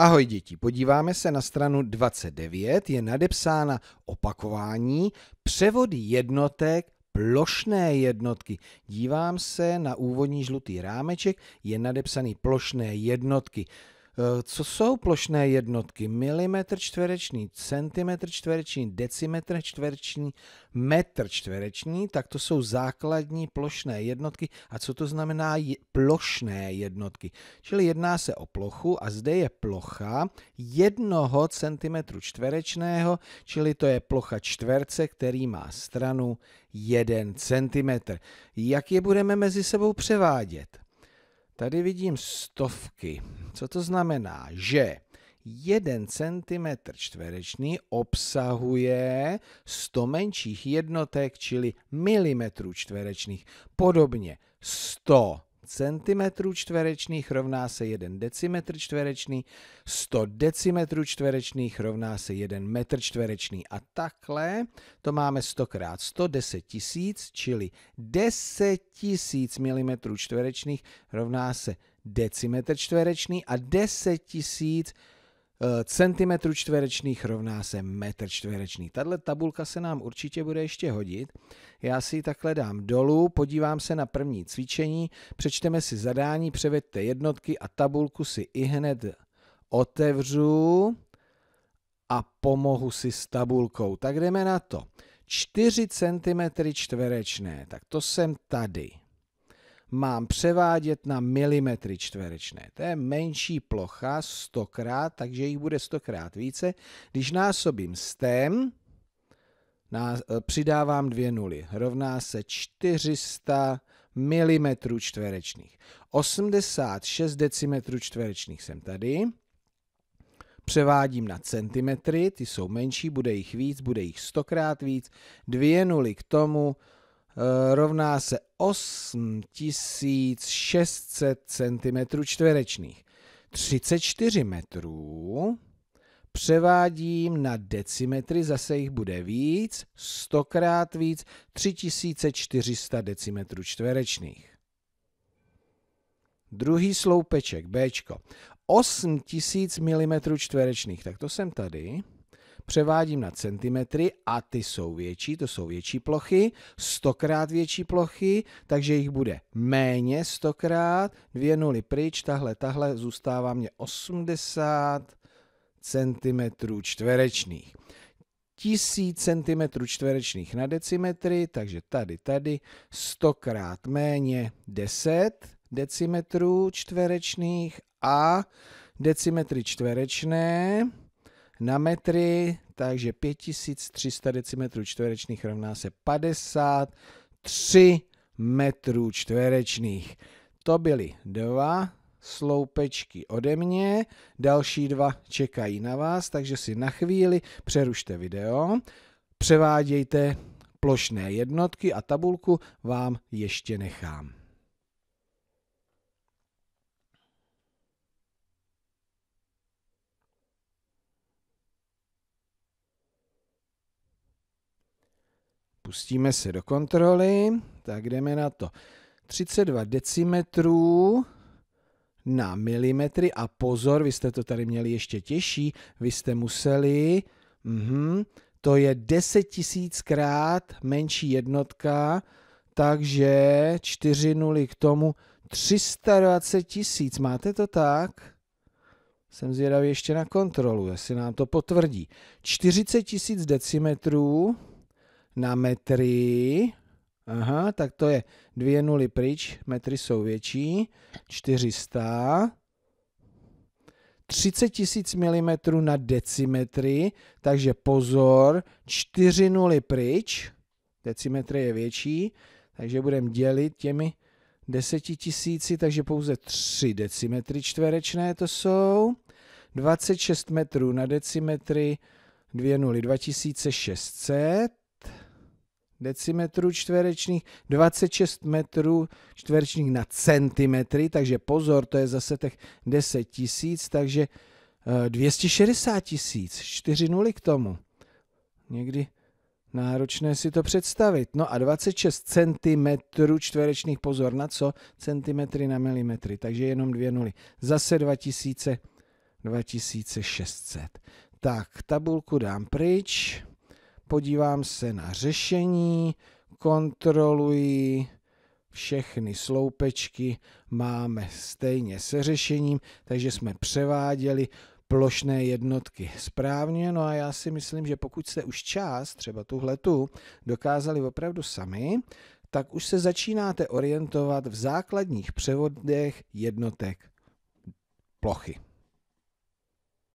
Ahoj děti, podíváme se na stranu 29, je nadepsána opakování převody jednotek plošné jednotky. Dívám se na úvodní žlutý rámeček, je nadepsaný plošné jednotky. Eh, co jsou plošné jednotky? Milimetr čtvereční, centimetr čtvereční, decimetr čtvereční, metr čtvereční, tak to jsou základní plošné jednotky. A co to znamená plošné jednotky? Čili jedná se o plochu a zde je plocha jednoho centimetru čtverečného, čili to je plocha čtverce, který má stranu 1 centimetr. Jak je budeme mezi sebou převádět? Tady vidím stovky. Co to znamená? Že 1 cm čtverečný obsahuje 100 menších jednotek, čili milimetrů čtverečných. Podobně 100 centimetrů čtverečných rovná se 1 decimetr čtverečný, 100 decimetrů čtverečných rovná se 1 metr čtverečný. A takhle to máme 100 krát 100, 10 tisíc, čili 10 tisíc mm čtverečných rovná se decimetr čtverečný a 10 tisíc Eh, centimetrů čtverečných rovná se metr čtvereční. Tahle tabulka se nám určitě bude ještě hodit. Já si ji takhle dám dolů, podívám se na první cvičení, přečteme si zadání, převedte jednotky a tabulku si i hned otevřu a pomohu si s tabulkou. Tak jdeme na to. 4 cm čtverečné, tak to jsem tady mám převádět na milimetry čtverečné. To je menší plocha stokrát, takže jich bude stokrát více. Když násobím stem, nás, e, přidávám dvě nuly. Rovná se 400 mm čtverečných. 86 decimetrů čtverečných jsem tady. Převádím na centimetry, ty jsou menší, bude jich víc, bude jich stokrát víc. Dvě nuly k tomu, Eh, rovná se 8600 cm čtverečných. 34 metrů převádím na decimetry, zase jich bude víc, stokrát víc, 3400 decimetrů čtverečných. Druhý sloupeček, B, 8000 mm čtverečných, tak to jsem tady převádím na centimetry a ty jsou větší, to jsou větší plochy, stokrát větší plochy, takže jich bude méně stokrát, dvě nuly pryč, tahle, tahle, zůstává mě 80 centimetrů čtverečných. 1000 cm čtverečných na decimetry, takže tady, tady stokrát méně 10 decimetrů čtverečných a decimetry čtverečné na metry, takže 5300 decimetrů čtverečných rovná se 53 metrů čtverečných. To byly dva sloupečky ode mě, další dva čekají na vás, takže si na chvíli přerušte video, převádějte plošné jednotky a tabulku vám ještě nechám. Pustíme se do kontroly, tak jdeme na to. 32 decimetrů na milimetry a pozor, vy jste to tady měli ještě těžší, vy jste museli, mhm, to je 10 tisíckrát menší jednotka, takže 4 nuly k tomu 320 tisíc. Máte to tak? Jsem zvědavý ještě na kontrolu, jestli nám to potvrdí. 40 tisíc decimetrů na metry. Aha, tak to je dvě nuly pryč, metry jsou větší, 400. 30 tisíc mm na decimetry, takže pozor, 4 nuly pryč, decimetr je větší, takže budeme dělit těmi 10 tisíci, takže pouze 3 decimetry čtverečné to jsou. 26 metrů na decimetry, 2 nuly 2600 decimetrů čtverečních, 26 metrů čtverečních na centimetry, takže pozor, to je zase těch 10 tisíc, takže 260 eh, tisíc, 4 nuly k tomu. Někdy náročné si to představit. No a 26 centimetrů čtverečných, pozor na co? Centimetry na milimetry, takže jenom dvě nuly. Zase 2000, 2600. Tak, tabulku dám pryč podívám se na řešení, kontroluji všechny sloupečky máme stejně se řešením, takže jsme převáděli plošné jednotky správně. No a já si myslím, že pokud jste už část, třeba tuhletu, dokázali opravdu sami, tak už se začínáte orientovat v základních převodech jednotek plochy.